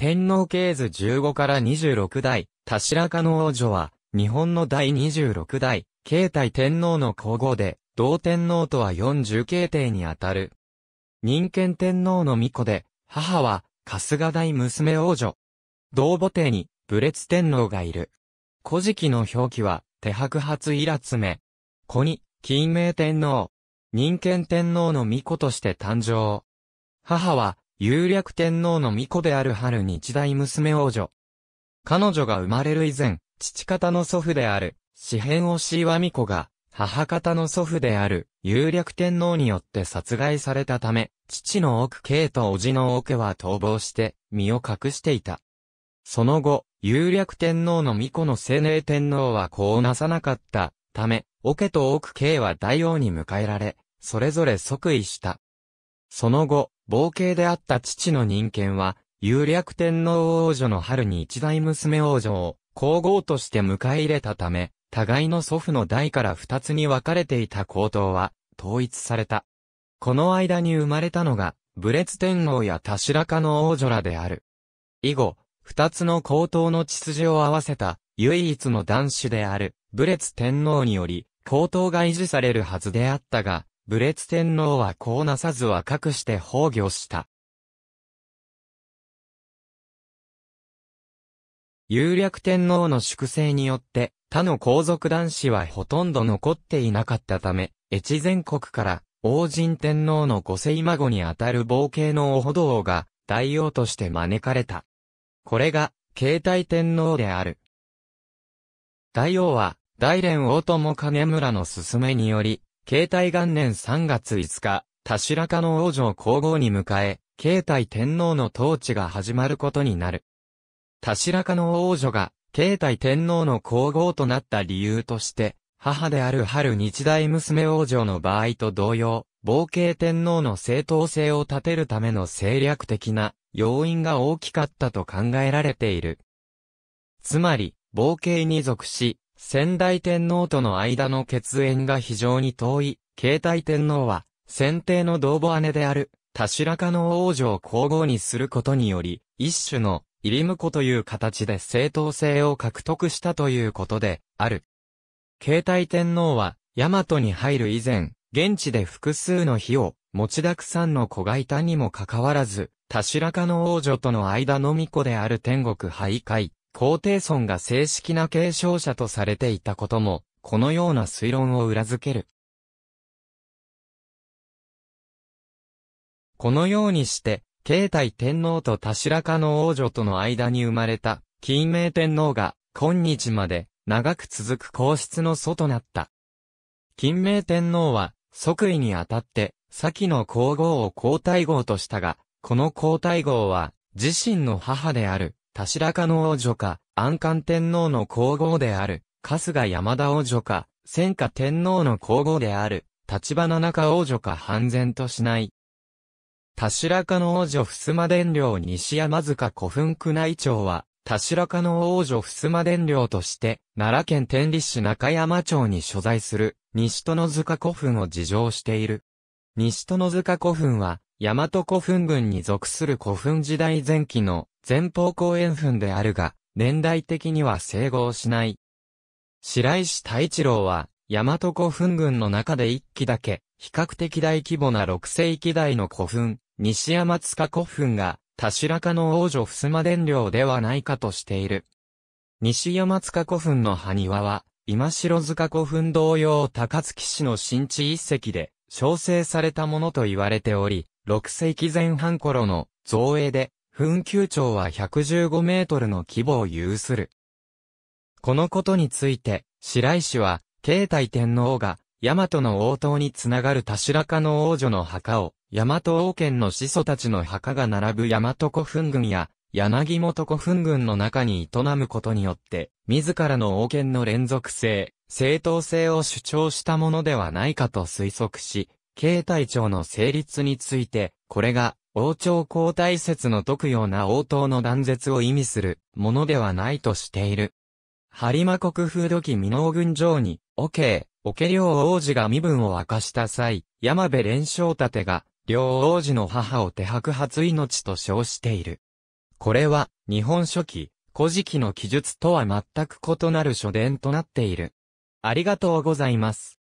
天皇系図15から26代、田白家の王女は、日本の第26代、慶太天皇の皇后で、同天皇とは40慶帝にあたる。人権天皇の巫女で、母は、春日大娘王女。同母帝に、武烈天皇がいる。古事記の表記は、手白発イラツメ。子に、金明天皇。人権天皇の巫女として誕生。母は、有略天皇の巫女である春日大娘王女。彼女が生まれる以前、父方の祖父である、四辺押し岩巫女が、母方の祖父である、有略天皇によって殺害されたため、父の奥慶と叔父の奥は逃亡して、身を隠していた。その後、有略天皇の巫女の青年天皇はこうなさなかったため、奥と奥慶は大王に迎えられ、それぞれ即位した。その後、冒険であった父の人権は、有略天皇王女の春に一代娘王女を皇后として迎え入れたため、互いの祖父の代から二つに分かれていた皇統は統一された。この間に生まれたのが、武烈天皇や田白家の王女らである。以後、二つの皇統の血筋を合わせた唯一の男子である武烈天皇により、皇統が維持されるはずであったが、武烈天皇はこうなさずはかくして崩御した。有略天皇の粛清によって、他の皇族男子はほとんど残っていなかったため、越前国から王神天皇の御世孫にあたる冒険のお歩道が大王として招かれた。これが、慶太天皇である。大王は、大連大友金村の勧めにより、慶太元年3月5日、田白河の王女を皇后に迎え、慶太天皇の統治が始まることになる。田白河の王女が、慶太天皇の皇后となった理由として、母である春日大娘王女の場合と同様、冒慶天皇の正当性を立てるための政略的な要因が大きかったと考えられている。つまり、冒慶に属し、先代天皇との間の血縁が非常に遠い、慶太天皇は、先帝の同母姉である、田白家の王女を皇后にすることにより、一種の、入り婿という形で正当性を獲得したということで、ある。慶太天皇は、大和に入る以前、現地で複数の日を、持ちだくさんの子がいたにもかかわらず、田白家の王女との間の巫女である天国徘徊、皇帝孫が正式な継承者とされていたことも、このような推論を裏付ける。このようにして、慶太天皇と田白家の王女との間に生まれた、金明天皇が、今日まで、長く続く皇室の祖となった。金明天皇は、即位にあたって、先の皇后を皇太后としたが、この皇太后は、自身の母である、田白かの王女か、安官天皇の皇后である、春日山田王女か、戦火天皇の皇后である、立花中王女か半然としない。田白かの王女襖伝領西山塚古墳宮内庁は、田白かの王女襖伝領として、奈良県天理市中山町に所在する、西の塚古墳を自称している。西の塚古墳は、大和古墳群に属する古墳時代前期の前方後円墳であるが、年代的には整合しない。白石太一郎は、大和古墳群の中で一期だけ、比較的大規模な六世紀代の古墳、西山塚古墳が、田白家の王女襖伝領ではないかとしている。西山塚古墳の埴輪は、今城塚古墳同様高槻市の新地一石で、焼成されたものと言われており、六世紀前半頃の造営で墳丘町は115メートルの規模を有する。このことについて、白石は、慶太天皇が、大和の王党につながる田白家の王女の墓を、大和王権の始祖たちの墓が並ぶ大和古墳群や、柳本古墳群の中に営むことによって、自らの王権の連続性、正当性を主張したものではないかと推測し、慶太町の成立について、これが王朝交代説のくような応答の断絶を意味するものではないとしている。播磨国風土記美納軍城に、オケー、オケ両王子が身分を明かした際、山辺連勝立が、両王子の母を手白発命と称している。これは、日本書紀、古事記の記述とは全く異なる書伝となっている。ありがとうございます。